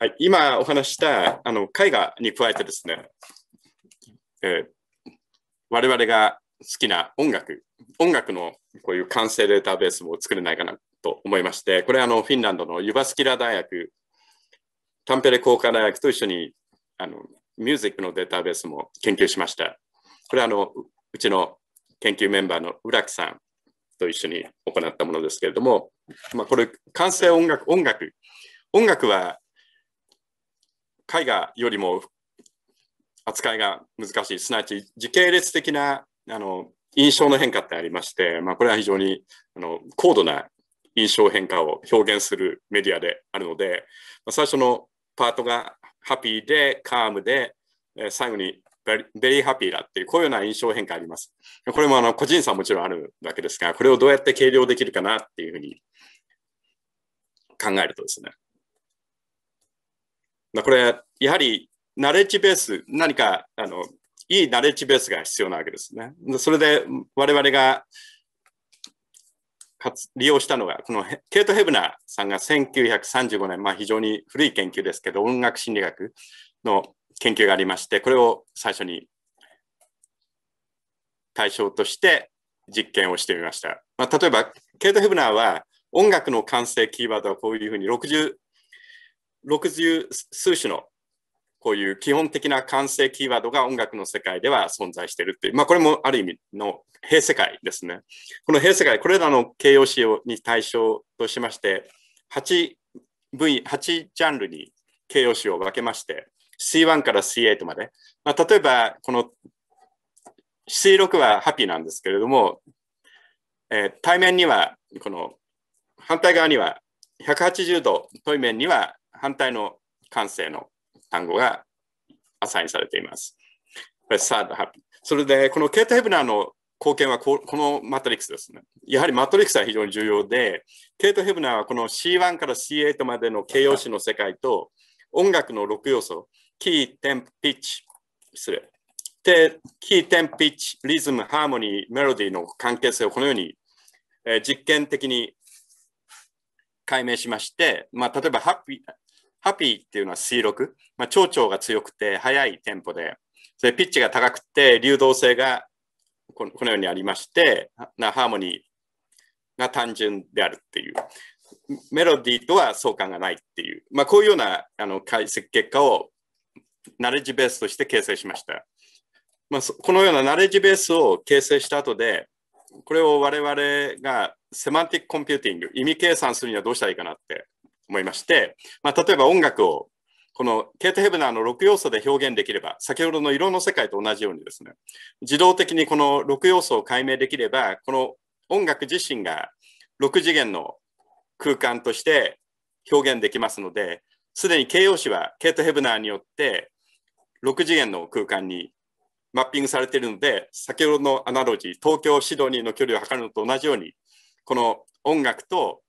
はい、今お話したあの絵画に加えてですね、えー、我々が好きな音楽、音楽のこういう完成データベースも作れないかなと思いまして、これあのフィンランドのユバスキラ大学、タンペレ工科大学と一緒にあのミュージックのデータベースも研究しました。これはあのうちの研究メンバーの浦木さんと一緒に行ったものですけれども、まあ、これ完成音楽、音楽、音楽は絵画よりも扱いが難しい、すなわち時系列的なあの印象の変化ってありまして、まあ、これは非常にあの高度な印象変化を表現するメディアであるので、まあ、最初のパートがハッピーで、カームで、え最後にベリーハッピーだっていう、こういうような印象変化あります。これもあの個人差ももちろんあるわけですが、これをどうやって計量できるかなっていうふうに考えるとですね、まあ、これ、やはり、ナレッジベース、何か、あの、いいナレッジベースが必要なわけですね。それで、我々が利用したのが、このケイト・ヘブナーさんが1935年、まあ、非常に古い研究ですけど、音楽心理学の研究がありまして、これを最初に対象として実験をしてみました。まあ、例えば、ケイト・ヘブナーは音楽の完成キーワードはこういうふうに60 60数種のこういう基本的な完成キーワードが音楽の世界では存在しているっていう、まあ、これもある意味の平世界ですね。この平世界、これらの形容詞をに対象としまして、8分野、8ジャンルに形容詞を分けまして、C1 から C8 まで。まあ、例えば、この C6 はハッピーなんですけれども、えー、対面には、この反対側には180度、対面には反対の感性の単語がアサインされています。それで、このケート・ヘブナーの貢献はこのマトリックスですね。やはりマトリックスは非常に重要で、ケイト・ヘブナーはこの C1 から C8 までの形容詞の世界と音楽の6要素、キー、テンプ、ピッチ、失礼。で、キー、テンプ、ピッチ、リズム、ハーモニー、メロディーの関係性をこのように、えー、実験的に解明しまして、まあ、例えばハッピー、ハピーっていうのは水力、まあ、蝶々が強くて速いテンポで、それピッチが高くて流動性がこのようにありまして、なハーモニーが単純であるっていう、メロディーとは相関がないっていう、まあ、こういうようなあの解析結果をナレッジベースとして形成しました。まあ、このようなナレッジベースを形成した後で、これを我々がセマンティックコンピューティング、意味計算するにはどうしたらいいかなって思いまして、まあ、例えば音楽をこのケート・ヘブナーの6要素で表現できれば、先ほどの色の世界と同じようにですね、自動的にこの6要素を解明できれば、この音楽自身が6次元の空間として表現できますので、すでに形容詞はケート・ヘブナーによって6次元の空間にマッピングされているので、先ほどのアナロジー、東京、シドニーの距離を測るのと同じように、この音楽と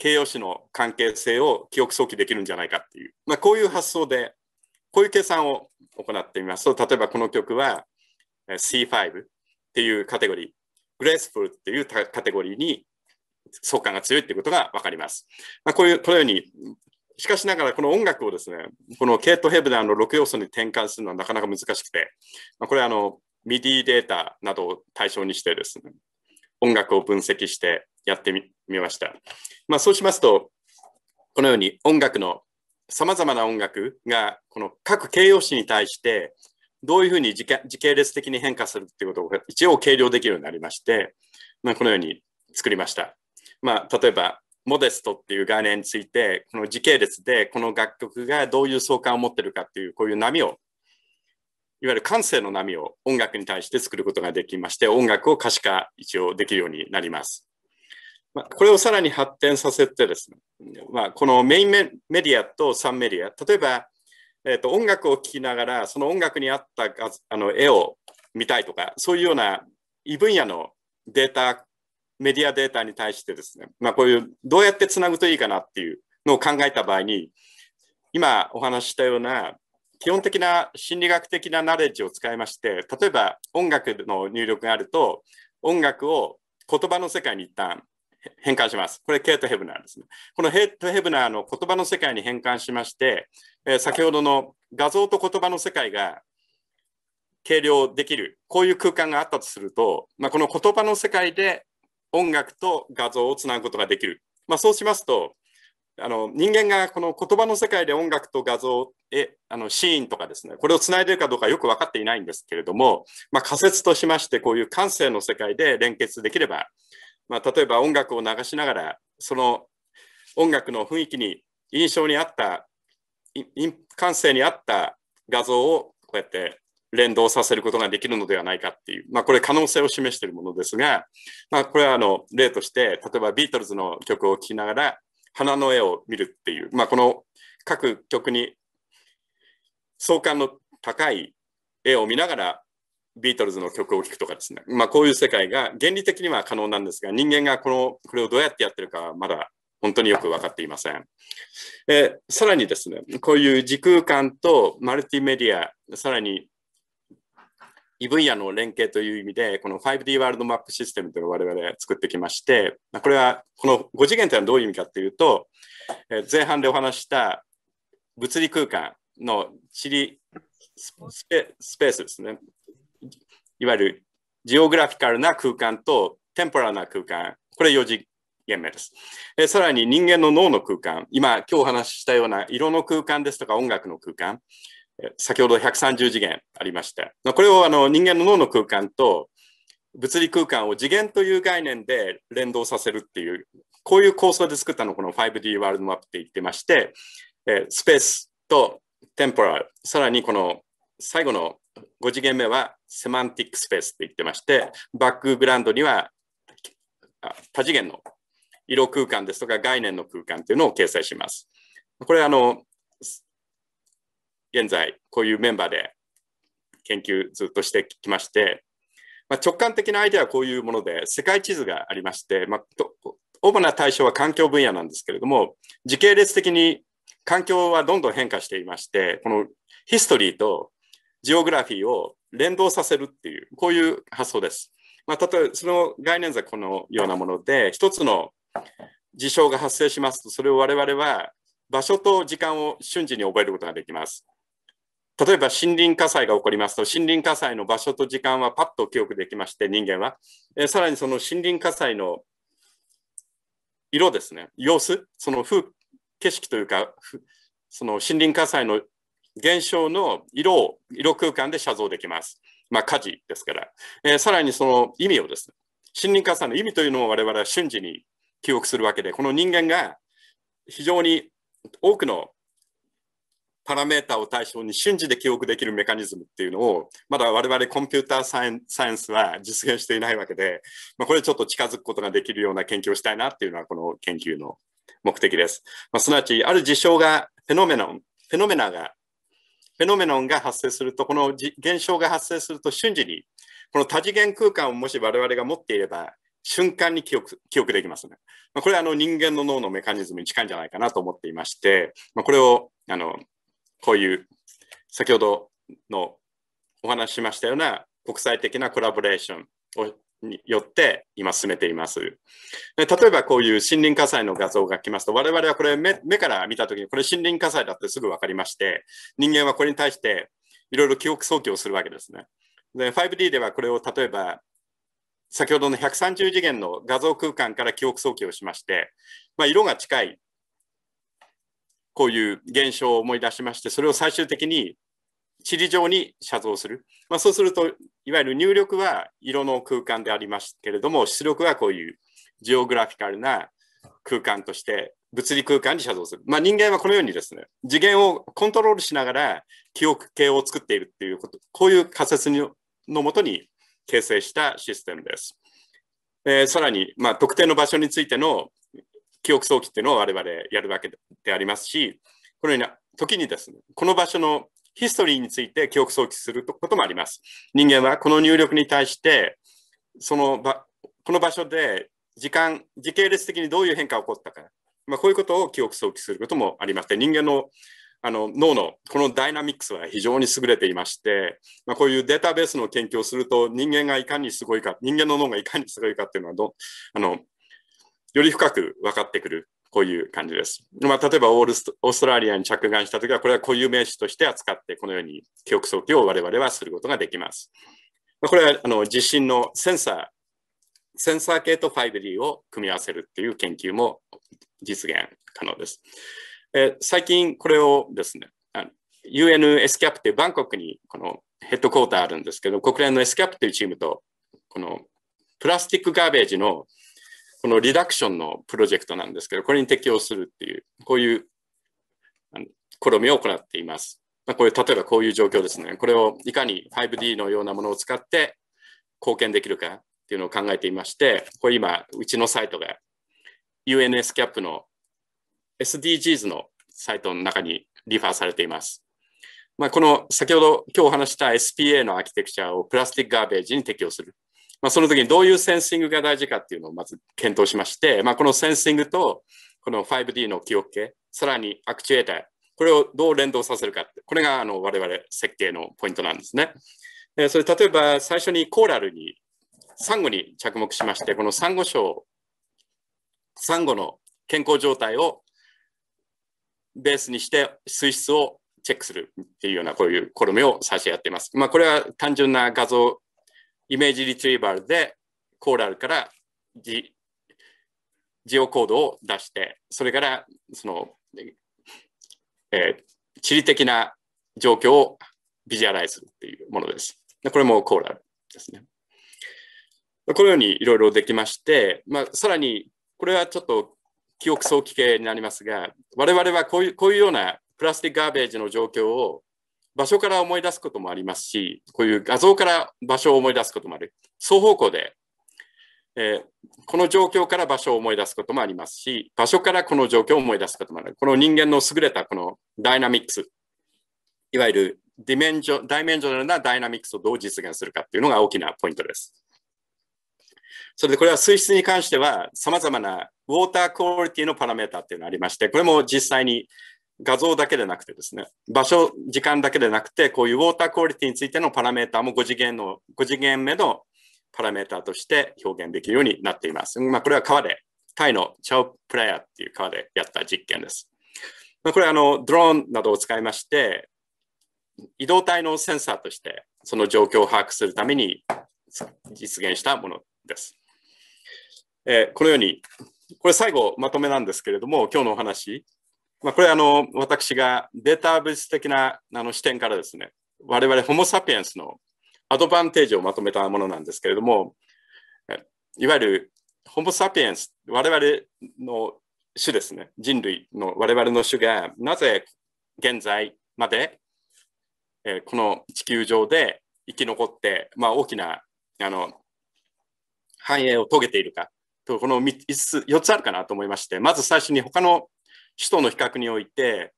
形容詞の関係性を記憶想起できるんじゃないかっていう、まあ、こういう発想でこういう計算を行ってみますと例えばこの曲は C5 っていうカテゴリーグレースフルっていうカテゴリーに相関が強いってことが分かります。まあ、こういうこのようにしかしながらこの音楽をですねこのケイト・ヘブナーの6要素に転換するのはなかなか難しくて、まあ、これはあのミディデータなどを対象にしてですね音楽を分析してやってみました。まあ、そうしますと、このように音楽のさまざまな音楽がこの各形容詞に対してどういうふうに時系列的に変化するっていうことを一応計量できるようになりまして、まあ、このように作りました。まあ、例えばモデストっていう概念についてこの時系列でこの楽曲がどういう相関を持ってるかっていうこういう波をいわゆる感性の波を音楽に対して作ることができまして音楽を可視化一応できるようになります。まあ、これをさらに発展させてですね、まあ、このメインメディアとサンメディア、例えば、えー、と音楽を聴きながら、その音楽に合ったあの絵を見たいとか、そういうような異分野のデータ、メディアデータに対してですね、まあ、こういうどうやってつなぐといいかなっていうのを考えた場合に、今お話したような基本的な心理学的なナレッジを使いまして、例えば音楽の入力があると、音楽を言葉の世界に一旦変換します。これ、ケイト・ヘブナーですね。このヘイト・ヘブナーの言葉の世界に変換しまして、えー、先ほどの画像と言葉の世界が計量できる、こういう空間があったとすると、まあ、この言葉の世界で音楽と画像をつなぐことができる。まあ、そうしますと、あの人間がこの言葉の世界で音楽と画像へあのシーンとかですねこれをつないでるかどうかよく分かっていないんですけれども、まあ、仮説としましてこういう感性の世界で連結できればまあ、例えば音楽を流しながらその音楽の雰囲気に印象に合った感性に合った画像をこうやって連動させることができるのではないかっていう、まあ、これ可能性を示しているものですが、まあ、これはあの例として例えばビートルズの曲を聴きながら花の絵を見るっていう、まあ、この各曲に相関の高い絵を見ながらビートルズの曲を聴くとかですね、まあ、こういう世界が原理的には可能なんですが人間がこのこれをどうやってやってるかはまだ本当によく分かっていません。えさらにですねこういう時空間とマルティメディアさらに異分野の連携という意味で、この 5D ワールドマップシステムというのを我々作ってきまして、これは、この5次元というのはどういう意味かというと、え前半でお話した物理空間の地理スペースですね、いわゆるジオグラフィカルな空間とテンポラな空間、これ4次元目です。えさらに人間の脳の空間、今、今日お話ししたような色の空間ですとか音楽の空間、先ほど130次元ありました。これをあの人間の脳の空間と物理空間を次元という概念で連動させるっていう、こういう構想で作ったのこの 5D ワールドマップって言ってまして、スペースとテンポラル、さらにこの最後の5次元目はセマンティックスペースって言ってまして、バックグラウンドには多次元の色空間ですとか概念の空間というのを掲載します。これあの現在こういうメンバーで研究ずっとしてきまして、まあ、直感的なアイデアはこういうもので世界地図がありまして、まあ、主な対象は環境分野なんですけれども時系列的に環境はどんどん変化していましてこのヒストリーとジオグラフィーを連動させるっていう、こういう発想です。まあ、例えば、その概念図はこのようなもので、一つの事象が発生しますと、それを我々は場所と時間を瞬時に覚えることができます。例えば森林火災が起こりますと、森林火災の場所と時間はパッと記憶できまして、人間は。えさらにその森林火災の色ですね、様子、その風景色というか、その森林火災の現象の色を色空間で写像できます。まあ、火事ですから、えー、さらにその意味をですね、森林火山の意味というのを我々は瞬時に記憶するわけで、この人間が非常に多くのパラメータを対象に瞬時で記憶できるメカニズムっていうのを、まだ我々コンピューターサイエンスは実現していないわけで、まあ、これちょっと近づくことができるような研究をしたいなっていうのは、この研究の目的です。まあ、すなわち、ある事象が、フェノメノン、フェノメナがフェノメノンが発生すると、この現象が発生すると瞬時に、この多次元空間をもし我々が持っていれば、瞬間に記憶記憶できますね。まあ、これはあの人間の脳のメカニズムに近いんじゃないかなと思っていまして、まあ、これをあのこういう先ほどのお話ししましたような国際的なコラボレーションをによって今進めています。例えばこういう森林火災の画像が来ますと、我々はこれ目目から見たときにこれ森林火災だってすぐ分かりまして、人間はこれに対していろいろ記憶想起をするわけですね。で、5D ではこれを例えば先ほどの130次元の画像空間から記憶想起をしまして、まあ、色が近いこういう現象を思い出しまして、それを最終的に地理上に写像する。まあ、そうすると、いわゆる入力は色の空間でありますけれども、出力はこういうジオグラフィカルな空間として物理空間に写像する。まあ、人間はこのようにですね、次元をコントロールしながら記憶系を作っているっていうこと、こういう仮説のもとに形成したシステムです。えー、さらに、まあ、特定の場所についての記憶想起っていうのを我々やるわけでありますし、このような時にですね、この場所のヒストリーについて記憶想起することもあります。人間はこの入力に対して、その場、この場所で時間、時系列的にどういう変化が起こったか、まあ、こういうことを記憶想起することもありまして、人間のあの脳のこのダイナミックスは非常に優れていまして、まあ、こういうデータベースの研究をすると人間がいかにすごいか人間の脳がいかにすごいかっていうのはどあのより深く分かってくるこういう感じです。まあ、例えばオールス、オーストラリアに着眼したときは、これは固有名詞として扱って、このように記憶想起を我々はすることができます。まあ、これはあの地震のセンサー、センサー系と 5D を組み合わせるっていう研究も実現可能です。え最近これをですね、UNS キャップってバンコクにこのヘッドコーターあるんですけど、国連の S キャップというチームと、このプラスティックガーベージのこのリダクションのプロジェクトなんですけど、これに適用するっていう、こういう試みを行っています。まあ、こういう、例えばこういう状況ですね。これをいかに 5D のようなものを使って貢献できるかっていうのを考えていまして、これ今、うちのサイトが UNSCAP の SDGs のサイトの中にリファーされています。まあ、この先ほど今日お話した SPA のアーキテクチャをプラスティックガーベージに適用するまあ、その時にどういうセンシングが大事かっていうのをまず検討しまして、まあ、このセンシングとこの 5D の記憶系、さらにアクチュエーター、これをどう連動させるかって、これがあの我々設計のポイントなんですね。えそれ例えば最初にコーラルに、サンゴに着目しまして、このサンゴ礁、サンゴの健康状態をベースにして水質をチェックするっていうようなこういう試みを最初やっています。まあ、これは単純な画像イメージリトリーバルでコーラルからジジオコードを出して、それからその、えー、地理的な状況をビジュアライズっていうものです。これもコーラルですね。このようにいろいろできまして、まあ、さらにこれはちょっと記憶早期系になりますが、我々はこういうこういうようなプラスティックガーベージの状況を場所から思い出すこともありますし、こういう画像から場所を思い出すこともある。双方向で、えー、この状況から場所を思い出すこともありますし、場所からこの状況を思い出すこともある。この人間の優れたこのダイナミックス、いわゆるディメンジョダイメンジョナルなダイナミックスをどう実現するかっていうのが大きなポイントです。それでこれは水質に関しては、さまざまなウォータークオリティのパラメータっていうのがありまして、これも実際に画像だけでなくてですね、場所、時間だけでなくて、こういうウォータークオリティについてのパラメーターも5次元の、5次元目のパラメーターとして表現できるようになっています。まあ、これは川で、タイのチャオプラヤっていう川でやった実験です。まあ、これはあのドローンなどを使いまして、移動体のセンサーとして、その状況を把握するために実現したものです。えー、このように、これ最後まとめなんですけれども、今日のお話、まあ、これはあの私がデータ物質的なあの視点からですね、我々ホモ・サピエンスのアドバンテージをまとめたものなんですけれども、いわゆるホモ・サピエンス、我々の種ですね、人類の我々の種がなぜ現在まで、えこの地球上で生き残って、まあ、大きなあの繁栄を遂げているかとこの3つ4つあるかなと思いましてまず最初に他の首との比較において、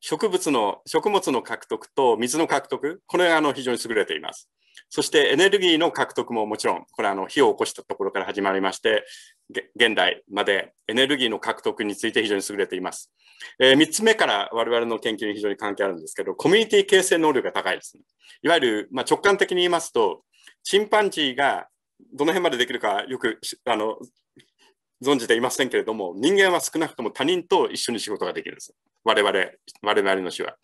植物の、食物の獲得と水の獲得、これがあの非常に優れています。そしてエネルギーの獲得ももちろん、これあの火を起こしたところから始まりまして、現代までエネルギーの獲得について非常に優れています。えー、3つ目から我々の研究に非常に関係あるんですけど、コミュニティ形成能力が高いです、ね。いわゆる、まあ、直感的に言いますと、チンパンジーがどの辺までできるかよくあの存じていませんけれども、人間は少なくとも他人と一緒に仕事ができるんです。我々、我々の種は。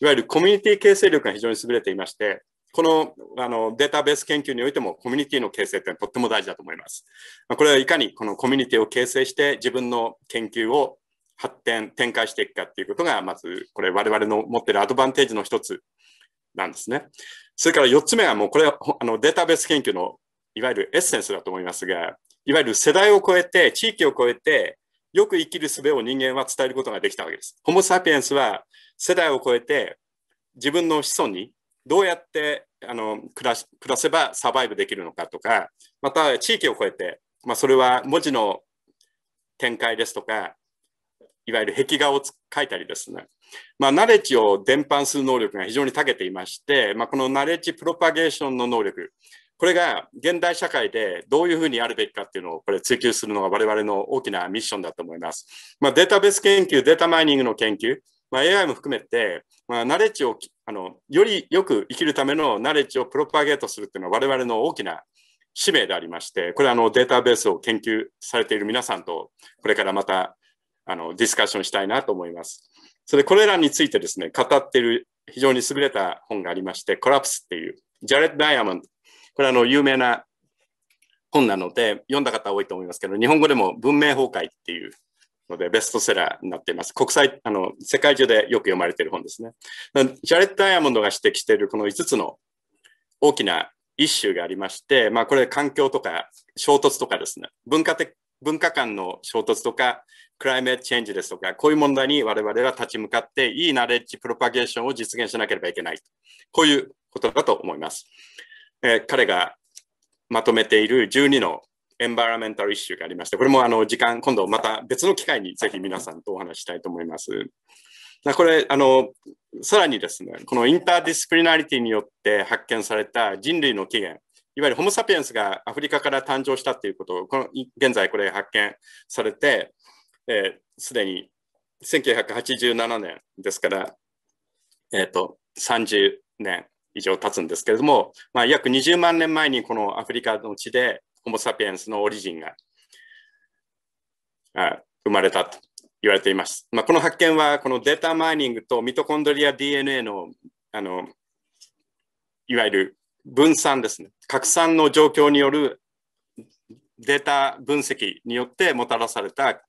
いわゆるコミュニティ形成力が非常に優れていまして、このあのデータベース研究においてもコミュニティの形成ってとっても大事だと思います。これはいかにこのコミュニティを形成して自分の研究を発展、展開していくかっていうことが、まずこれ我々の持ってるアドバンテージの一つなんですね。それから4つ目はもうこれはあのデータベース研究のいわゆるエッセンスだと思いますが、いわゆる世代を超えて、地域を超えて、よく生きる術を人間は伝えることができたわけです。ホモ・サピエンスは世代を超えて自分の子孫にどうやってあの暮らし暮らせばサバイブできるのかとか、また地域を超えて、まあ、それは文字の展開ですとか、いわゆる壁画を描いたりですね、まあ、ナレッジを伝播する能力が非常に長けていまして、まあ、このナレッジプロパゲーションの能力、これが現代社会でどういうふうにやるべきかっていうのをこれ追求するのが我々の大きなミッションだと思います。まあ、データベース研究、データマイニングの研究、まあ、AI も含めて、まあ、ナレッジをあのよりよく生きるためのナレッジをプロパゲートするっていうのは我々の大きな使命でありまして、これあのデータベースを研究されている皆さんとこれからまたあのディスカッションしたいなと思います。それでこれらについてですね、語っている非常に優れた本がありまして、コラプスっていう、ジャレット・ダイヤモンドこれあの有名な本なので、読んだ方多いと思いますけど、日本語でも文明崩壊っていうのでベストセラーになっています。国際、あの、世界中でよく読まれている本ですね。ジャレット・ダイヤモンドが指摘しているこの5つの大きな一種がありまして、まあこれ環境とか衝突とかですね、文化的、文化間の衝突とか、クライメートチェンジですとか、こういう問題に我々は立ち向かって、いいナレッジプロパゲーションを実現しなければいけない。こういうことだと思います。えー、彼がまとめている12のエンバラメンタルイシュがありまして、これもあの時間、今度また別の機会にぜひ皆さんとお話したいと思います。これあの、さらにですね、このインターディスプリナリティによって発見された人類の起源、いわゆるホモ・サピエンスがアフリカから誕生したということを、この現在これ発見されて、す、で、に1987年ですから、えーと30年以上経つんですけれども、まあ、約20万年前にこのアフリカの地でホモ・サピエンスのオリジンが生まれたと言われています。まあ、この発見はこのデータマイニングとミトコンドリア DNA のあのいわゆる分散ですね拡散の状況によるデータ分析によってもたらされた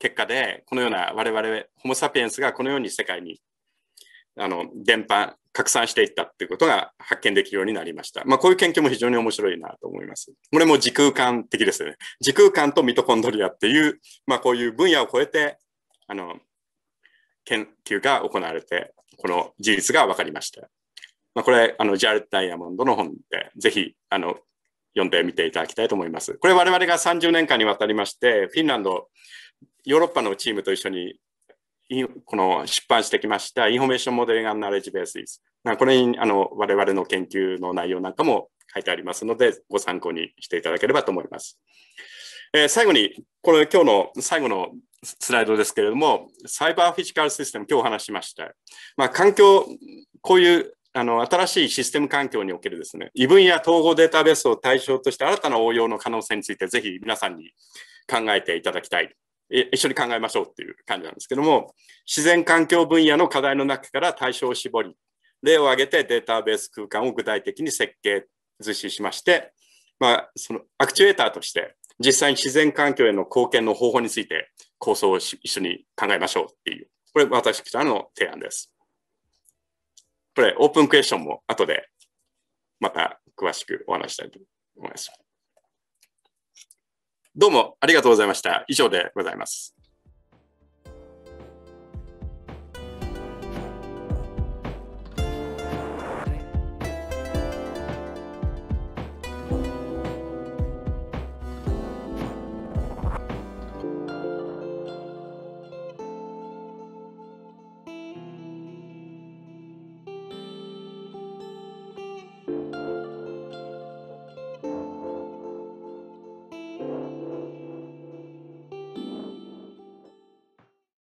結果でこのような我々ホモ・サピエンスがこのように世界にあの伝播拡散していったっていうことが発見できるようになりました。まあ、こういう研究も非常に面白いなと思います。これも時空間的ですよね。時空間とミトコンドリアっていう、まあ、こういう分野を超えて、あの、研究が行われて、この事実が分かりました。まあ、これ、あの、ジャル・ダイヤモンドの本で、ぜひ、あの、読んでみていただきたいと思います。これ我々が30年間にわたりまして、フィンランド、ヨーロッパのチームと一緒にこの出版してきました、インフォメーションモデリングナレッジベースです。これにあの我々の研究の内容なんかも書いてありますので、ご参考にしていただければと思います。えー、最後に、これ今日の最後のスライドですけれども、サイバーフィジカルシステム、今日お話ししました。まあ、環境、こういうあの新しいシステム環境におけるですね、異分野統合データベースを対象として新たな応用の可能性について、ぜひ皆さんに考えていただきたい一緒に考えましょうっていう感じなんですけども、自然環境分野の課題の中から対象を絞り、例を挙げてデータベース空間を具体的に設計、図示しまして、まあ、そのアクチュエーターとして実際に自然環境への貢献の方法について構想を一緒に考えましょうっていう、これ私からの提案です。これオープンクエスチョンも後でまた詳しくお話したいと思います。どうもありがとうございました。以上でございます。